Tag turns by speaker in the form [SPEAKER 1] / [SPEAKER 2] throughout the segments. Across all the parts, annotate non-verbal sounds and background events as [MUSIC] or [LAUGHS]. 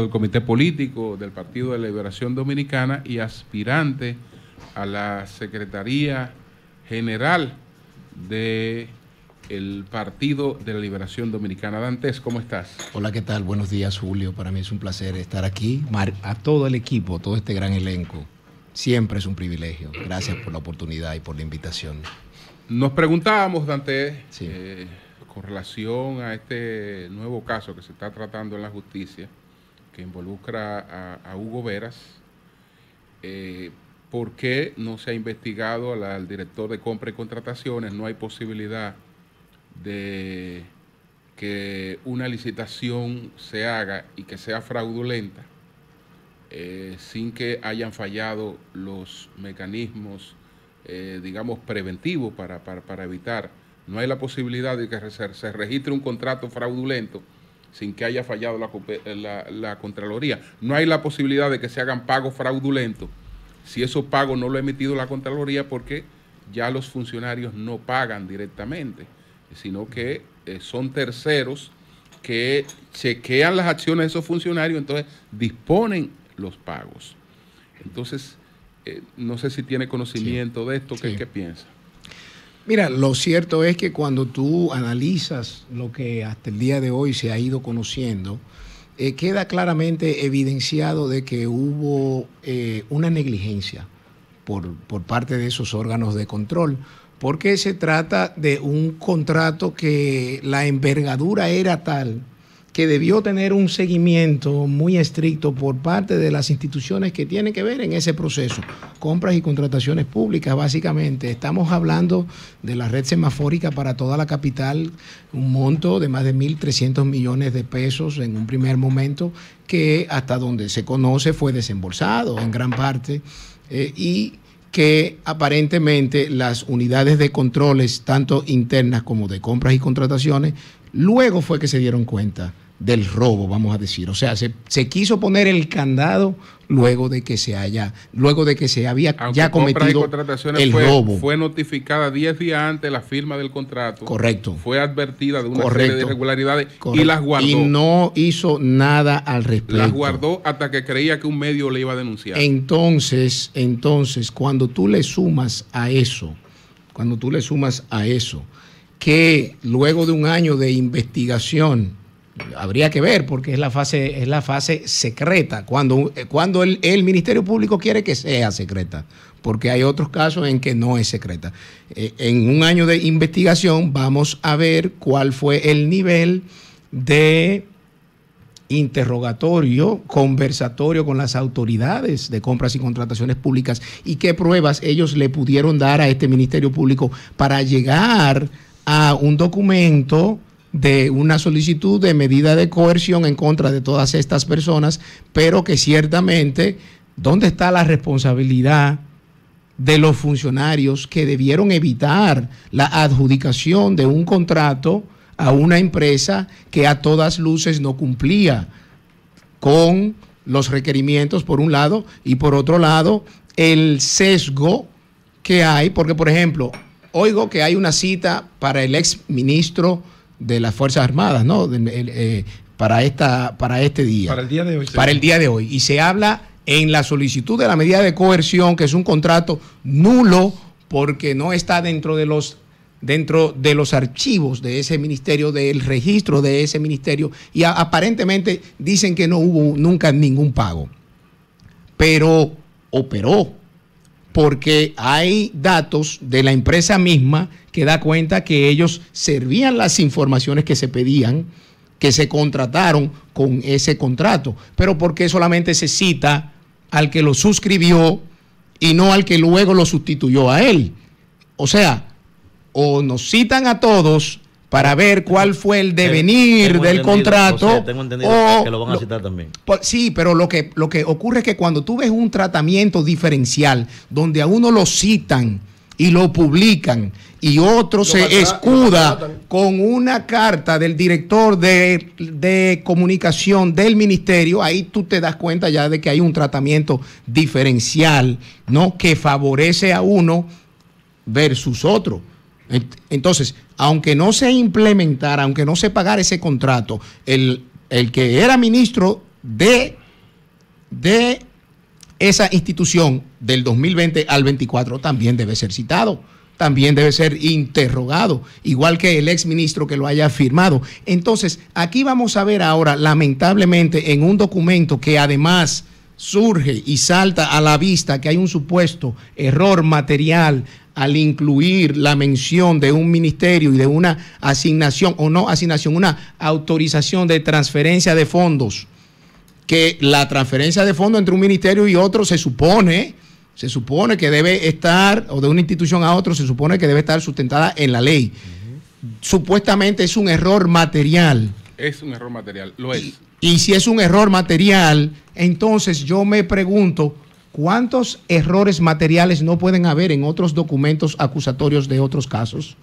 [SPEAKER 1] del Comité Político del Partido de la Liberación Dominicana y aspirante a la Secretaría General del Partido de la Liberación Dominicana. Dantes, ¿cómo estás?
[SPEAKER 2] Hola, ¿qué tal? Buenos días, Julio. Para mí es un placer estar aquí. a todo el equipo, todo este gran elenco. Siempre es un privilegio. Gracias por la oportunidad y por la invitación.
[SPEAKER 1] Nos preguntábamos, Dantes, eh, con relación a este nuevo caso que se está tratando en la justicia, que involucra a, Hugo Veras, eh, ¿por qué no se ha investigado al, director de compra y contrataciones? No hay posibilidad de que una licitación se haga y que sea fraudulenta eh, sin que hayan fallado los mecanismos, eh, digamos, preventivos para, evitar. No hay la posibilidad de que se registre un contrato fraudulento sin que haya fallado la, Contraloría. No hay la posibilidad de que se hagan pagos fraudulentos si esos pagos no lo ha emitido la Contraloría porque ya los funcionarios no pagan directamente, sino que eh, son terceros que chequean las acciones de esos funcionarios, entonces disponen los pagos. Entonces, eh, no sé si tiene conocimiento de esto, ¿qué, ¿qué piensa?
[SPEAKER 2] Mira, lo cierto es que cuando tú analizas lo que hasta el día de hoy se ha ido conociendo, eh, queda claramente evidenciado de que hubo eh, una negligencia por, por parte de esos órganos de control, porque se trata de un contrato que la envergadura era tal que debió tener un seguimiento muy estricto por parte de las instituciones que tienen que ver en ese proceso, compras y contrataciones públicas, básicamente. Estamos hablando de la red semafórica para toda la capital, un monto de más de 1.300 millones de pesos en un primer momento, que hasta donde se conoce fue desembolsado en gran parte, eh, y que aparentemente las unidades de controles, tanto internas como de compras y contrataciones, luego fue que se dieron cuenta del robo, vamos a decir. O sea, se, quiso poner el candado luego de que se haya, luego de que se había ya cometido el robo.
[SPEAKER 1] Fue notificada 10 días antes la firma del contrato. Correcto. Fue advertida de una serie de irregularidades y las guardó. Y
[SPEAKER 2] no hizo nada al respecto. Las
[SPEAKER 1] guardó hasta que creía que un medio le iba a denunciar.
[SPEAKER 2] Entonces, entonces, cuando tú le sumas a eso, cuando tú le sumas a eso, que luego de un año de investigación, habría que ver porque es la fase, es la fase secreta, cuando, eh, cuando el, Ministerio Público quiere que sea secreta, porque hay otros casos en que no es secreta. Eh, en un año de investigación vamos a ver cuál fue el nivel de interrogatorio, conversatorio con las autoridades de compras y contrataciones públicas y qué pruebas ellos le pudieron dar a este Ministerio Público para llegar a un documento de una solicitud de medida de coerción en contra de todas estas personas, pero que ciertamente, ¿dónde está la responsabilidad? de los funcionarios que debieron evitar la adjudicación de un contrato a una empresa que a todas luces no cumplía con los requerimientos por un lado y por otro lado el sesgo que hay, porque por ejemplo, oigo que hay una cita para el ex ministro de las Fuerzas Armadas, ¿no? Eh, eh, para, esta, para este día. Para el día de hoy. Para el día de hoy. Y se habla en la solicitud de la medida de coerción, que es un contrato nulo porque no está dentro de los dentro de los archivos de ese ministerio, del registro de ese ministerio, y aparentemente dicen que no hubo nunca ningún pago. Pero operó porque hay datos de la empresa misma que da cuenta que ellos servían las informaciones que se pedían, que se contrataron con ese contrato, pero porque solamente se cita al que lo suscribió y no al que luego lo sustituyó a él. O sea, o nos citan a todos para ver cuál fue el devenir del contrato. O tengo entendido que lo van a citar también. Pues, sí, pero lo que, lo que ocurre es que cuando tú ves un tratamiento diferencial donde a uno lo citan y lo publican y otro se escuda con una carta del director de, comunicación del ministerio, ahí tú te das cuenta ya de que hay un tratamiento diferencial, ¿no? Que favorece a uno versus otro. Entonces, aunque no se implementara, aunque no se pagara ese contrato, el, el que era ministro de, de esa institución del 2020 al 24 también debe ser citado, también debe ser interrogado, igual que el exministro que lo haya firmado. Entonces, aquí vamos a ver ahora, lamentablemente, en un documento que además surge y salta a la vista que hay un supuesto error material, al incluir la mención de un ministerio y de una asignación, o no asignación, una autorización de transferencia de fondos, que la transferencia de fondos entre un ministerio y otro se supone, se supone que debe estar, o de una institución a otro, se supone que debe estar sustentada en la ley. Supuestamente es un error material.
[SPEAKER 1] Es un error material, lo es.
[SPEAKER 2] y si es un error material, entonces yo me pregunto, ¿cuántos errores materiales no pueden haber en otros documentos acusatorios de otros casos?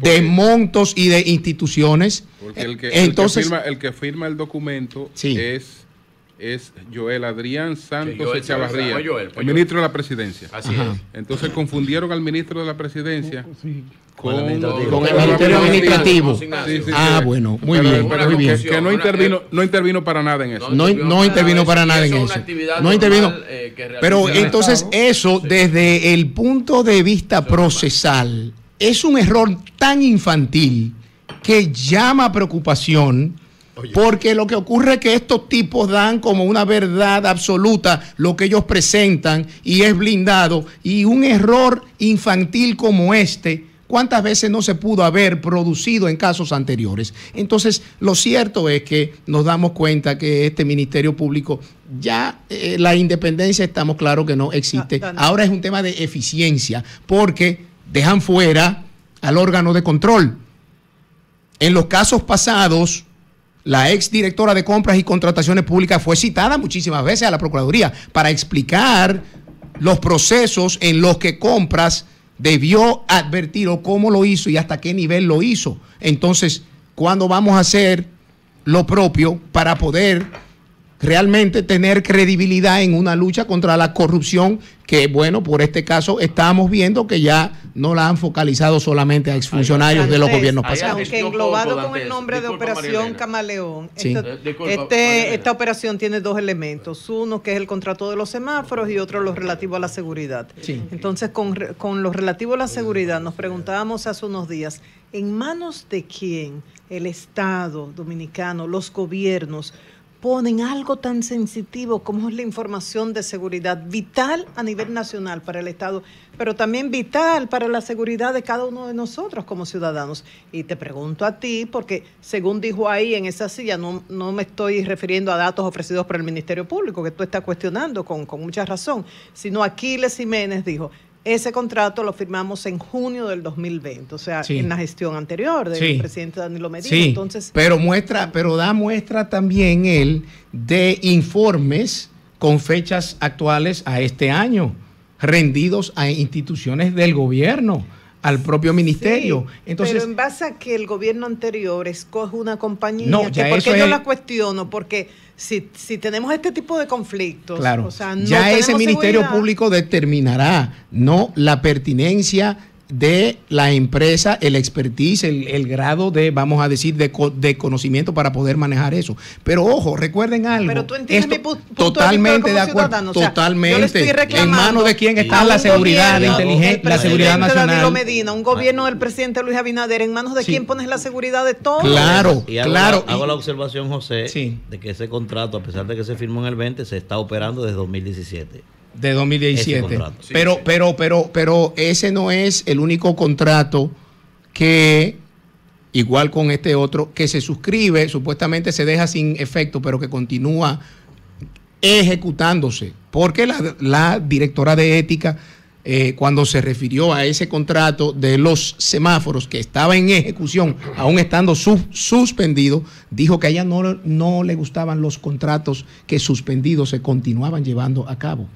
[SPEAKER 2] de montos y de instituciones. Porque el que,
[SPEAKER 1] firma, el, documento es es Joel Adrián Santos Echavarría, ah, pues el ministro de la presidencia. Así Entonces confundieron al ministro de la presidencia uh, con, el ministerio administrativo. ah, bueno, muy bien. Que, no intervino, no intervino para nada en eso. No, no intervino para nada en eso. No intervino.
[SPEAKER 2] Eh, pero entonces eso, desde el punto de vista procesal, es un error tan infantil que llama preocupación porque lo que ocurre es que estos tipos dan como una verdad absoluta lo que ellos presentan y es blindado. Y un error infantil como este, ¿cuántas veces no se pudo haber producido en casos anteriores? Entonces, lo cierto es que nos damos cuenta que este Ministerio Público ya eh, la independencia estamos claros que no existe. Ahora es un tema de eficiencia porque dejan fuera al órgano de control. En los casos pasados, la ex directora de compras y contrataciones públicas fue citada muchísimas veces a la Procuraduría para explicar los procesos en los que compras debió advertir o cómo lo hizo y hasta qué nivel lo hizo. Entonces, ¿cuándo vamos a hacer lo propio para poder realmente tener credibilidad en una lucha contra la corrupción que, bueno, por este caso estamos viendo que ya no la han focalizado solamente a exfuncionarios de los gobiernos pasados. Aunque
[SPEAKER 3] englobado con el nombre de Operación Camaleón, este, eh, este, esta, operación tiene dos elementos, uno que es el contrato de los semáforos y otro lo relativo a la seguridad. Entonces, con, con lo relativo a la seguridad, nos preguntábamos hace unos días, ¿en manos de quién el Estado dominicano, los gobiernos, ponen algo tan sensitivo como es la información de seguridad, vital a nivel nacional para el Estado, pero también vital para la seguridad de cada uno de nosotros como ciudadanos. Y te pregunto a ti, porque según dijo ahí en esa silla, no, me estoy refiriendo a datos ofrecidos por el Ministerio Público, que tú estás cuestionando con, con mucha razón, sino Aquiles Jiménez dijo, ese contrato lo firmamos en junio del 2020, o sea, en la gestión anterior del presidente Danilo Medina. Sí. Entonces, pero
[SPEAKER 2] muestra, pero da muestra también él de informes con fechas actuales a este año, rendidos a instituciones del gobierno al propio ministerio. Entonces, pero
[SPEAKER 3] en base a que el gobierno anterior escoge una compañía, no, porque yo la cuestiono, porque si, tenemos este tipo de conflictos, claro, ya ese ministerio
[SPEAKER 2] público determinará, no la pertinencia de la empresa, el expertise, el, grado de, vamos a decir, de, de, conocimiento para poder manejar eso. Pero ojo, recuerden algo. Pero tú entiendes mi punto totalmente de, acuerdo. totalmente. En manos de quién está la seguridad, inteligente, la seguridad nacional.
[SPEAKER 3] Medina, un gobierno del ah. presidente Luis Abinader, en manos de quién pones la seguridad de todo. Claro, hago,
[SPEAKER 4] claro. Hago la observación, José, de que ese contrato, a pesar de que se firmó en el 20, se está operando desde 2017 de 2017. pero,
[SPEAKER 2] pero, pero, pero ese no es el único contrato que, igual con este otro, que se suscribe, supuestamente se deja sin efecto, pero que continúa ejecutándose. Porque la, directora de ética, eh, cuando se refirió a ese contrato de los semáforos que estaba en ejecución, aún estando suspendido, dijo que a ella no, no le gustaban los contratos que suspendidos se continuaban llevando a cabo.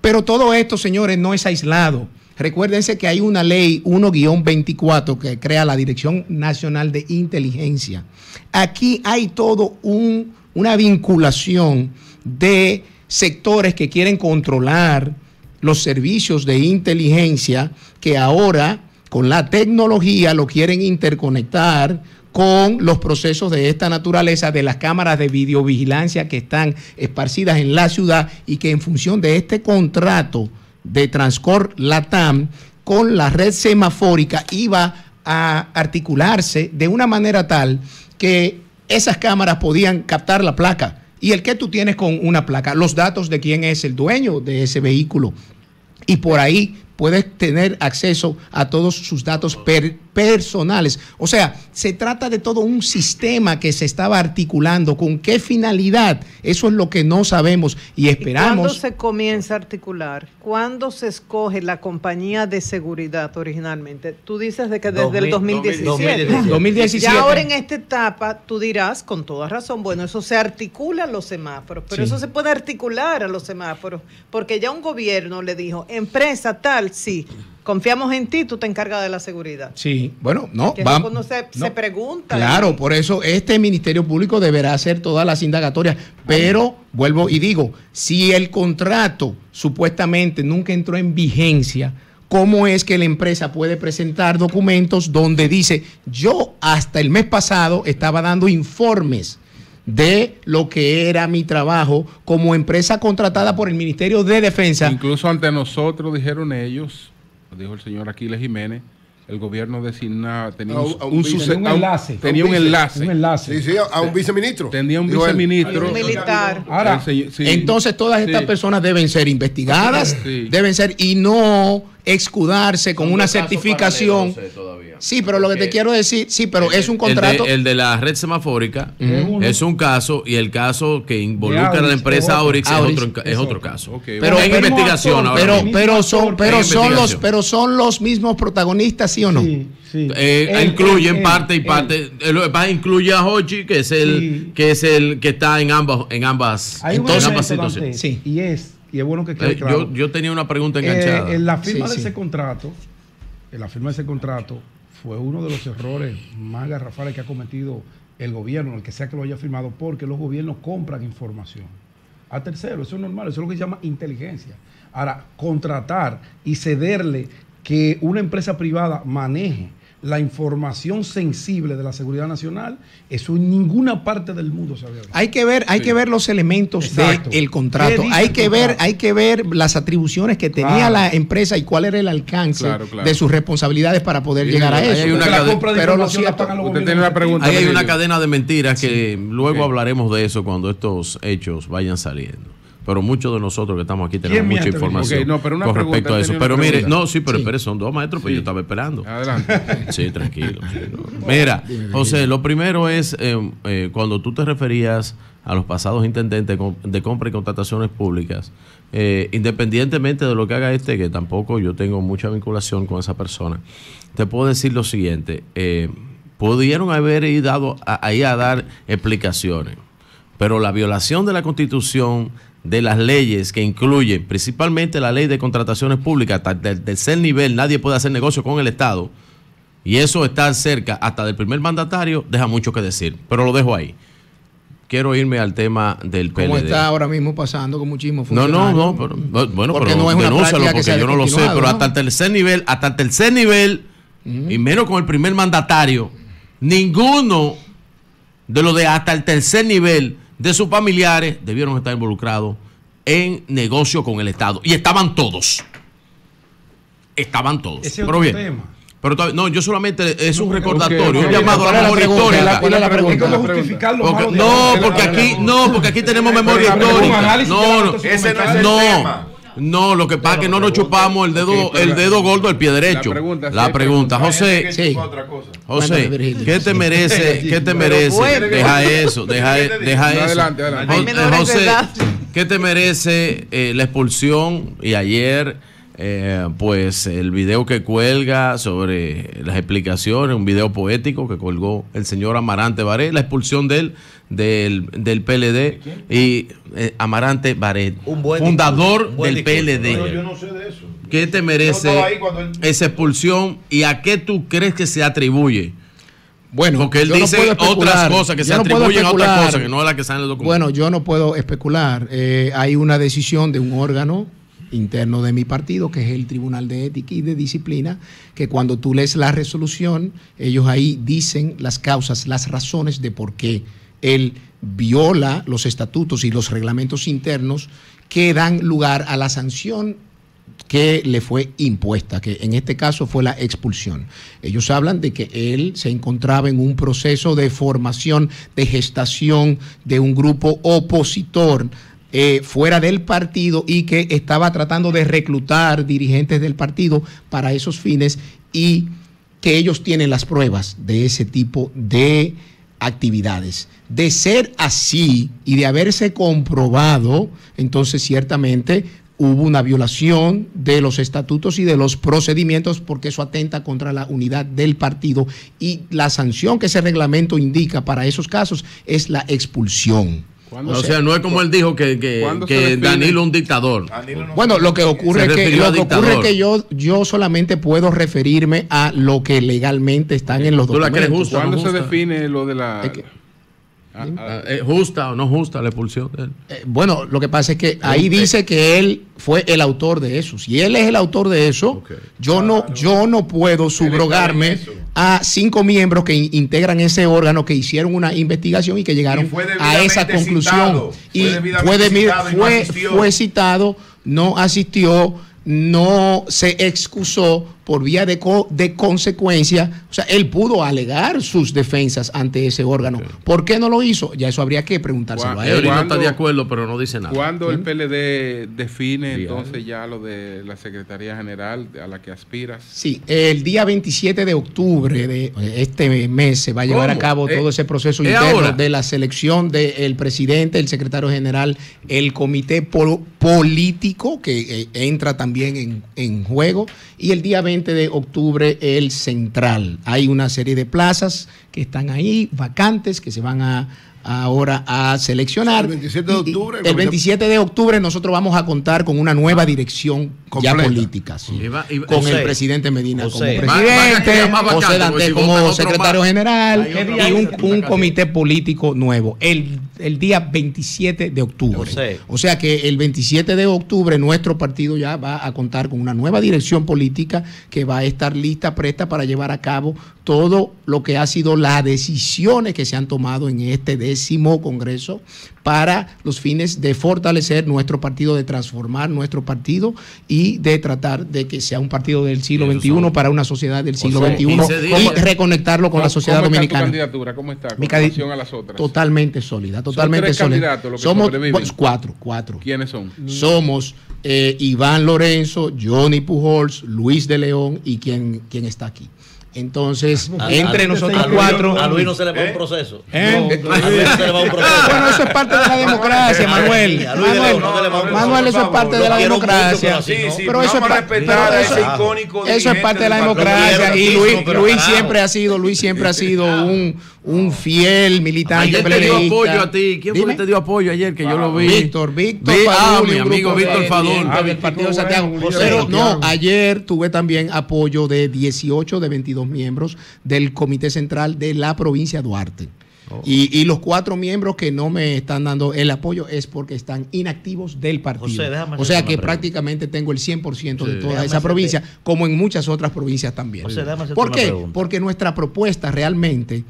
[SPEAKER 2] Pero todo esto, señores, no es aislado. Recuérdense que hay una ley 1-24 que crea la Dirección Nacional de Inteligencia. Aquí hay todo una vinculación de sectores que quieren controlar los servicios de inteligencia que ahora con la tecnología lo quieren interconectar con los procesos de esta naturaleza de las cámaras de videovigilancia que están esparcidas en la ciudad y que en función de este contrato de Transcor Latam con la red semafórica iba a articularse de una manera tal que esas cámaras podían captar la placa y el que tú tienes con una placa, los datos de quién es el dueño de ese vehículo y por ahí puedes tener acceso a todos sus datos per personales. O sea, se trata de todo un sistema que se estaba articulando. ¿Con qué finalidad? Eso es lo que no sabemos y esperamos. ¿Cuándo se
[SPEAKER 3] comienza a articular? ¿Cuándo se escoge la compañía de seguridad originalmente? Tú dices de que desde el 2017. 2017. Ya ahora en esta etapa tú dirás, con toda razón, bueno, eso se articula a los semáforos, pero eso se puede articular a los semáforos, porque ya un gobierno le dijo, empresa tal, sí confiamos en ti, tú te encargas de la seguridad.
[SPEAKER 2] Sí, bueno, no. vamos, no se,
[SPEAKER 3] pregunta. Claro,
[SPEAKER 2] por eso este Ministerio Público deberá hacer todas las indagatorias, pero vuelvo y digo, si el contrato supuestamente nunca entró en vigencia, ¿cómo es que la empresa puede presentar documentos donde dice, yo hasta el mes pasado estaba dando informes? de lo que era mi trabajo como empresa contratada por el Ministerio de Defensa.
[SPEAKER 1] Incluso ante nosotros dijeron ellos dijo el señor Aquiles Jiménez, el gobierno designa tenía un, enlace. Tenía un, enlace. Sí, sí, a un viceministro. Tenía un viceministro. militar. Ahora, entonces todas estas
[SPEAKER 2] personas deben ser
[SPEAKER 5] investigadas,
[SPEAKER 2] deben ser y no escudarse con una certificación. Eh, sí, pero lo que te quiero decir, sí, pero es un contrato.
[SPEAKER 5] El de, la red semafórica es un caso y el caso que involucra a la empresa Aurix, es, otro, caso. pero en investigación pero,
[SPEAKER 2] pero son, pero son los, pero son los mismos protagonistas, ¿sí o no?
[SPEAKER 5] Eh, eh, incluyen parte y parte. incluye a Hochi, que es el, que es el que está en ambas, en ambas, situaciones. Sí.
[SPEAKER 2] Y es y es bueno que
[SPEAKER 5] eh, Yo, tenía una pregunta enganchada. Eh, en la firma de ese
[SPEAKER 1] contrato, en la firma de ese contrato, fue uno de los errores más garrafales que ha cometido el gobierno, el que sea que lo haya firmado, porque los gobiernos compran información a tercero Eso es normal, eso es lo que se llama inteligencia. Ahora, contratar y cederle que una empresa privada maneje la información sensible de la seguridad nacional, eso en ninguna parte del
[SPEAKER 2] mundo se había Hay que ver, hay que ver los elementos del contrato. Hay que ver, hay que ver las atribuciones que tenía la empresa y cuál era el alcance de sus responsabilidades para poder llegar a eso. Hay una cierto,
[SPEAKER 5] hay una cadena de mentiras que luego hablaremos de eso cuando estos hechos vayan saliendo pero muchos de nosotros que estamos aquí tenemos mucha información con respecto a eso. Pero mire, no, sí, pero espere, son dos maestros, pero pues, yo estaba esperando. Adelante. [LAUGHS] Sí, tranquilo. Mira, José, lo primero es eh, eh, cuando tú te referías a los pasados intendentes de compra y contrataciones públicas, eh, independientemente de lo que haga este, que tampoco yo tengo mucha vinculación con esa persona, te puedo decir lo siguiente, pudieron haber ido ahí a dar explicaciones, pero la violación de la constitución de las leyes que incluyen principalmente la ley de contrataciones públicas, hasta el tercer nivel, nadie puede hacer negocio con el Estado, y eso está cerca hasta del primer mandatario, deja mucho que decir, pero lo dejo ahí. Quiero irme al tema del ¿Cómo está ahora
[SPEAKER 2] mismo pasando con muchísimo No, no, no, pero,
[SPEAKER 5] bueno, porque pero no porque yo no lo sé, pero hasta el tercer nivel, hasta el tercer nivel, y menos con el primer mandatario, ninguno de lo de hasta el tercer nivel de sus familiares debieron estar involucrados en negocio con el Estado. Y estaban todos. Estaban todos. pero bien. Pero no, yo solamente es un recordatorio, un llamado a la memoria
[SPEAKER 1] No, porque aquí,
[SPEAKER 5] no, porque aquí tenemos memoria histórica. No, no, no no, lo que pasa es que no nos chupamos el dedo, el dedo gordo del pie derecho. La pregunta, la pregunta, José,
[SPEAKER 3] José, ¿qué te merece? [LAUGHS] ¿Qué te merece? Deja eso, deja,
[SPEAKER 5] eso. Adelante, adelante. José, ¿qué te merece eh, la expulsión y ayer? Eh, pues el video que cuelga sobre las explicaciones, un video poético que colgó el señor Amarante Baré, la expulsión de él del, PLD y eh, Amarante Baret, fundador del PLD. ¿Qué te merece esa expulsión y a qué tú crees que se atribuye? Bueno, porque él dice otras cosas que se atribuyen a otras cosas que no a las que están en el documento. Bueno, yo
[SPEAKER 2] no puedo especular. Eh, hay una decisión de un órgano interno de mi partido, que es el Tribunal de Ética y de Disciplina, que cuando tú lees la resolución, ellos ahí dicen las causas, las razones de por qué él viola los estatutos y los reglamentos internos que dan lugar a la sanción que le fue impuesta, que en este caso fue la expulsión. Ellos hablan de que él se encontraba en un proceso de formación, de gestación de un grupo opositor eh, fuera del partido y que estaba tratando de reclutar dirigentes del partido para esos fines y que ellos tienen las pruebas de ese tipo de actividades. De ser así y de haberse comprobado, entonces ciertamente hubo una violación de los estatutos y de los procedimientos porque eso atenta contra la unidad del partido y la sanción que ese reglamento indica para esos casos es la expulsión.
[SPEAKER 5] O sea, no es como él dijo que, Danilo es un dictador. bueno, lo que ocurre es que, lo que, ocurre que
[SPEAKER 2] yo, yo solamente puedo referirme a lo que legalmente están en los documentos. ¿Cuándo se
[SPEAKER 1] define lo de la...
[SPEAKER 2] Ah, ah, eh, justa o no justa la expulsión de él? Eh, bueno, lo que pasa es que ahí dice que él fue el autor de eso. Si él es el autor de eso, yo, no, yo no puedo subrogarme a cinco miembros que integran ese órgano que hicieron una investigación y que llegaron a esa conclusión. Y fue citado, no asistió, no se excusó por vía de, de consecuencia, o sea, él pudo alegar sus defensas ante ese órgano. ¿Por qué no lo hizo? Ya eso habría que preguntárselo a él. no eh, está de
[SPEAKER 1] acuerdo, pero no dice nada. ¿Cuándo el ¿Mm? PLD define entonces ya lo de la Secretaría General a la que aspiras?
[SPEAKER 2] Sí, el día 27 de octubre de este mes se va a llevar a cabo eh, todo ese proceso eh, interno de la selección del presidente, el secretario general, el comité político que entra también en, en juego y el día 20 de octubre el Central. Hay una serie de plazas que están ahí, vacantes, que se van a ahora a seleccionar. El 27 de octubre. El 27 de octubre nosotros vamos a contar con una nueva ah, dirección ya política. con el presidente Medina como presidente, José Dante como, secretario general y un, comité político nuevo. El, día 27 de octubre. O sea que el 27 de octubre nuestro partido ya va a contar con una nueva dirección política que va a estar lista, presta para llevar a cabo todo lo que ha sido las decisiones que se han tomado en este de décimo Congreso para los fines de fortalecer nuestro partido, de transformar nuestro partido y de tratar de que sea un partido del siglo XXI para una sociedad del siglo XXI y reconectarlo con la sociedad ¿cómo Está tu candidatura? ¿Cómo está? Mi a las otras. Totalmente sólida, totalmente tres sólida. que Somos cuatro, ¿Quiénes son? Somos eh, Iván Lorenzo, Johnny Pujols, Luis de León y quien, quien está aquí. Entonces, ah, entre nosotros cuatro. a Luis no se le
[SPEAKER 4] va un proceso. ¿Eh? ¿Eh? a Luis no se le va un ah, proceso. bueno,
[SPEAKER 2] eso es parte de la [LAUGHS] democracia, Manuel.
[SPEAKER 3] Manuel, eso es parte de la democracia.
[SPEAKER 2] Pero eso es parte de la democracia. Y Luis, Luis siempre ha sido, Luis siempre ha sido un, fiel militante. ¿Quién te dio apoyo a
[SPEAKER 5] ti? ¿Quién fue que te dio apoyo ayer que yo lo vi? Víctor, Víctor ah, Fadón mi amigo Víctor Fadón no,
[SPEAKER 2] ayer tuve también apoyo de 18 de 22 miembros del Comité Central de la provincia Duarte. Oh. Y, los cuatro miembros que no me están dando el apoyo es porque están inactivos del partido. o sea que prácticamente tengo el 100% de toda esa provincia, como en muchas otras provincias también. ¿Por qué? Porque nuestra propuesta realmente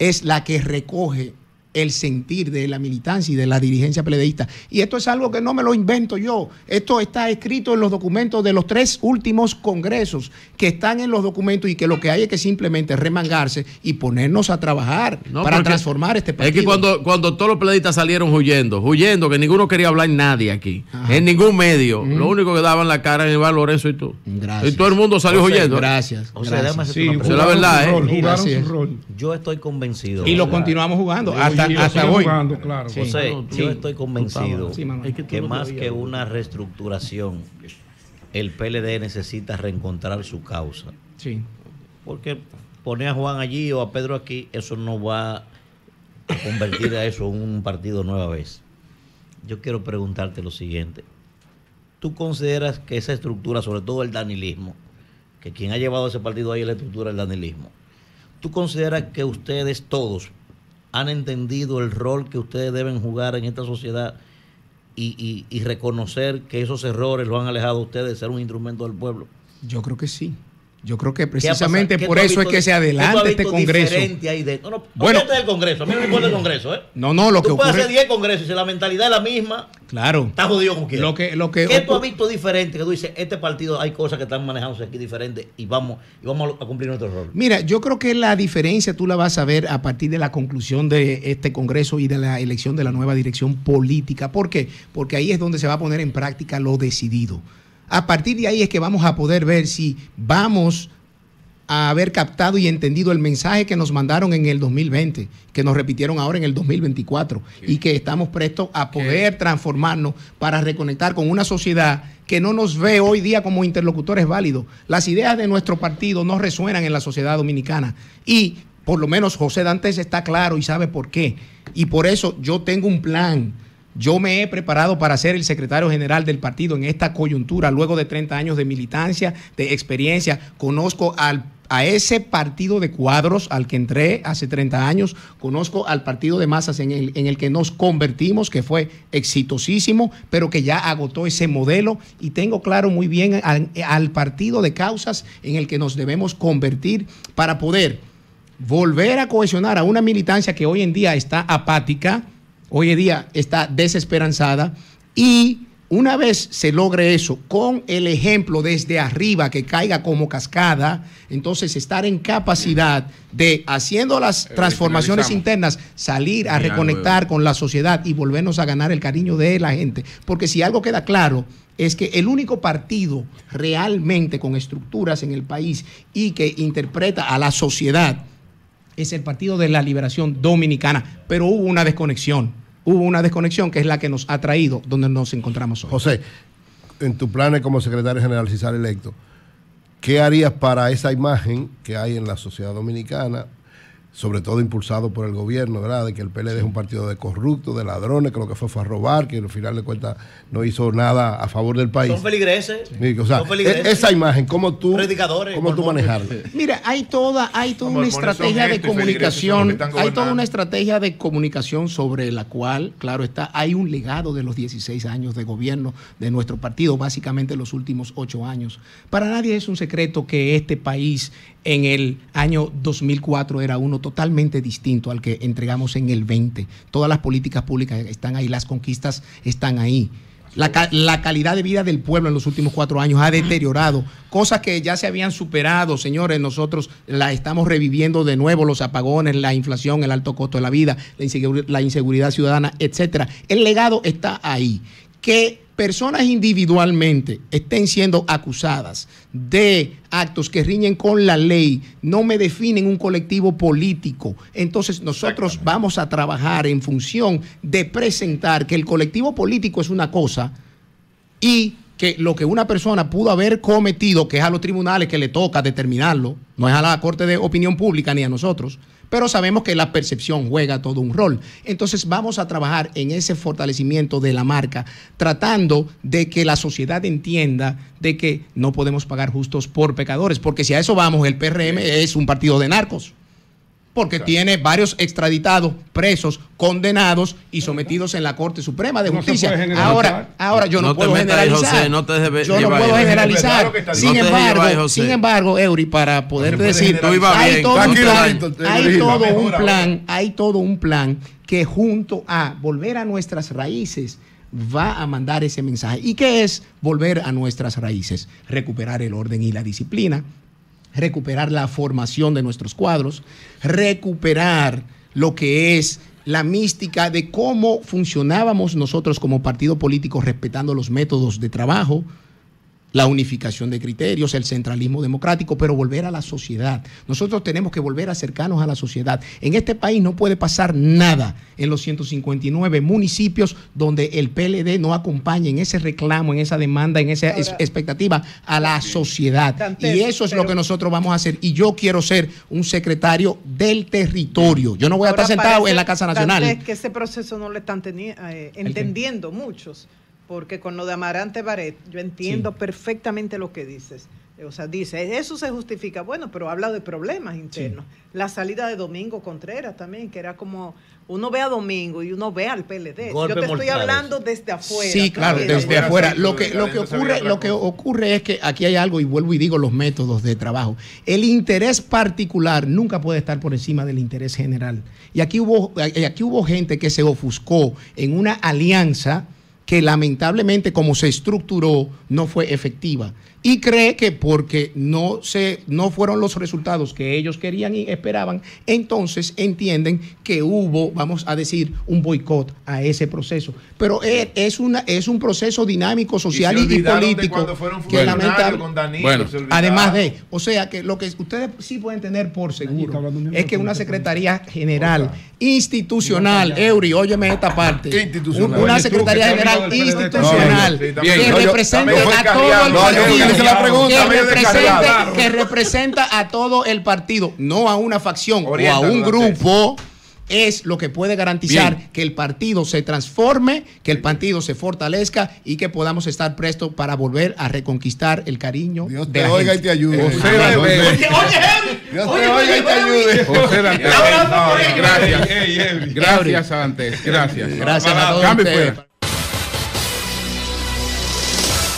[SPEAKER 2] es la que recoge el sentir de la militancia y de la dirigencia pledeísta Y esto es algo que no me lo invento yo. Esto está escrito en los documentos de los tres últimos congresos que están en los documentos y que lo que hay es que simplemente remangarse y ponernos a trabajar para transformar este país. Es que cuando,
[SPEAKER 5] cuando todos los peledeístas salieron huyendo, huyendo, que ninguno quería hablar en nadie aquí, en ningún medio. Lo único que daban la cara en Iván Lorenzo y tú. Y todo el mundo salió huyendo. Gracias. O sea, gracias. Sí, la verdad, ¿eh?
[SPEAKER 4] rol, Yo estoy convencido. Y lo continuamos jugando. Hasta hasta, hoy. claro. yo estoy convencido que, más que una reestructuración, el PLD necesita reencontrar su causa. Sí. Porque poner a Juan allí o a Pedro aquí, eso no va a convertir a eso en un partido nueva vez. Yo quiero preguntarte lo siguiente. ¿Tú consideras que esa estructura, sobre todo el danilismo, que quien ha llevado ese partido ahí es la estructura del danilismo, ¿tú consideras que ustedes todos, han entendido el rol que ustedes deben jugar en esta sociedad y, y, reconocer que esos errores lo han alejado a ustedes de ser un instrumento del pueblo? Yo creo que sí. Yo creo que precisamente por eso es que se adelante este Congreso. no, no, bueno, este es el Congreso, a mí me importa el Congreso, ¿eh? No, no, lo que puedes hacer 10 congresos y si la mentalidad es la misma, claro. Estás jodido como quieras. Lo que, lo ¿Qué tú has visto diferente? Que tú dices, este partido hay cosas que están manejándose aquí diferente y vamos, y vamos a cumplir nuestro rol. Mira,
[SPEAKER 2] yo creo que la diferencia tú la vas a ver a partir de la conclusión de este Congreso y de la elección de la nueva dirección política. ¿Por qué? Porque ahí es donde se va a poner en práctica lo decidido. A partir de ahí es que vamos a poder ver si vamos a haber captado y entendido el mensaje que nos mandaron en el 2020, que nos repitieron ahora en el 2024 y que estamos prestos a poder transformarnos para reconectar con una sociedad que no nos ve hoy día como interlocutores válidos. Las ideas de nuestro partido no resuenan en la sociedad dominicana y por lo menos José Dantes está claro y sabe por qué. Y por eso yo tengo un plan yo me he preparado para ser el secretario general del partido en esta coyuntura, luego de 30 años de militancia, de experiencia. Conozco al a ese partido de cuadros al que entré hace 30 años, conozco al partido de masas en el, en el, que nos convertimos, que fue exitosísimo, pero que ya agotó ese modelo y tengo claro muy bien al, al partido de causas en el que nos debemos convertir para poder volver a cohesionar a una militancia que hoy en día está apática, hoy en día está desesperanzada y una vez se logre eso, con el ejemplo desde arriba que caiga como cascada, entonces estar en capacidad de, haciendo las eh, transformaciones internas, salir a reconectar con la sociedad y volvernos a ganar el cariño de la gente. Porque si algo queda claro, es que el único partido realmente con estructuras en el país y que interpreta a la sociedad es el Partido de la Liberación Dominicana. Pero hubo una desconexión hubo una desconexión que es la que nos ha traído donde nos encontramos hoy. José, en tu planes como secretario general, si sale electo, ¿qué harías para esa imagen que hay en la sociedad dominicana sobre todo impulsado por el gobierno, ¿verdad? De que el PLD es un partido de corrupto, de ladrones, que lo que fue fue a robar, que al final de cuentas no hizo nada a favor del país. Son
[SPEAKER 4] feligreses. E-, esa imagen, ¿cómo tú, cómo tú manejarla? [LAUGHS] Mira, hay
[SPEAKER 2] toda, hay toda una estrategia de comunicación, hay toda una estrategia de comunicación sobre la cual, claro está, hay un legado de los 16 años de gobierno de nuestro partido, básicamente los últimos 8 años. Para nadie es un secreto que este país en el año 2004 era uno totalmente distinto al que entregamos en el 20. Todas las políticas públicas están ahí, las conquistas están ahí. La, calidad de vida del pueblo en los últimos cuatro años ha deteriorado. Cosas que ya se habían superado, señores, nosotros la estamos reviviendo de nuevo, los apagones, la inflación, el alto costo de la vida, la, inseguridad ciudadana, etcétera. El legado está ahí. ¿Qué personas individualmente estén siendo acusadas de actos que riñen con la ley, no me definen un colectivo político. Entonces nosotros vamos a trabajar en función de presentar que el colectivo político es una cosa y que lo que una persona pudo haber cometido, que es a los tribunales que le toca determinarlo, no es a la Corte de Opinión Pública ni a nosotros, pero sabemos que la percepción juega todo un rol. Entonces vamos a trabajar en ese fortalecimiento de la marca, tratando de que la sociedad entienda de que no podemos pagar justos por pecadores, porque si a eso vamos, el PRM es un partido de narcos porque tiene varios extraditados, presos, condenados y sometidos en la Corte Suprema de Justicia. Ahora, ahora yo no, puedo generalizar. no te yo no puedo generalizar. Sin embargo, sin embargo, Eury, para poder decir, hay todo un plan, hay todo un plan que junto a volver a nuestras raíces va a mandar ese mensaje. ¿Y qué es volver a nuestras raíces? Recuperar el orden y la disciplina, recuperar la formación de nuestros cuadros, recuperar lo que es la mística de cómo funcionábamos nosotros como partido político respetando los métodos de trabajo, la unificación de criterios, el centralismo democrático, pero volver a la sociedad. Nosotros tenemos que volver a acercarnos a la sociedad. En este país no puede pasar nada en los 159 municipios donde el PLD no acompañe en ese reclamo, en esa demanda, en esa expectativa a la sociedad. y eso es lo que nosotros vamos a hacer. Y yo quiero ser un secretario del territorio. Yo no voy a estar sentado en la Casa Nacional. Es
[SPEAKER 3] que ese proceso no lo están eh, entendiendo muchos porque con lo de Amarante Baret, yo entiendo perfectamente lo que dices. O sea, dice, eso se justifica, bueno, pero habla de problemas internos. La salida de Domingo Contreras también, que era como, uno ve a Domingo y uno ve al PLD. yo te estoy hablando desde afuera. Sí, claro, desde, afuera. Lo que, lo, que ocurre, lo
[SPEAKER 2] que ocurre es que aquí hay algo, y vuelvo y digo los métodos de trabajo. El interés particular nunca puede estar por encima del interés general. Y aquí hubo, aquí hubo gente que se ofuscó en una alianza que lamentablemente como se estructuró no fue efectiva y cree que porque no, se, no fueron los resultados que ellos querían y esperaban, entonces entienden que hubo, vamos a decir, un boicot a ese proceso. Pero es, una, es un proceso dinámico, social y, político. que además de, o sea que lo que ustedes sí pueden tener por seguro es que una Secretaría General institucional, Eury, óyeme esta parte. Una Secretaría General institucional que represente a todo el partido. Que representa, a todo el partido, no a una facción o a un grupo es lo que puede garantizar que el partido se transforme, que el partido se fortalezca y que podamos estar prestos para volver a reconquistar el cariño. Dios te oiga y
[SPEAKER 4] te ayude. José,
[SPEAKER 2] oye, Dios te oiga y te ayude. José gracias.
[SPEAKER 1] Gracias, Gracias. Gracias a todos. Pues.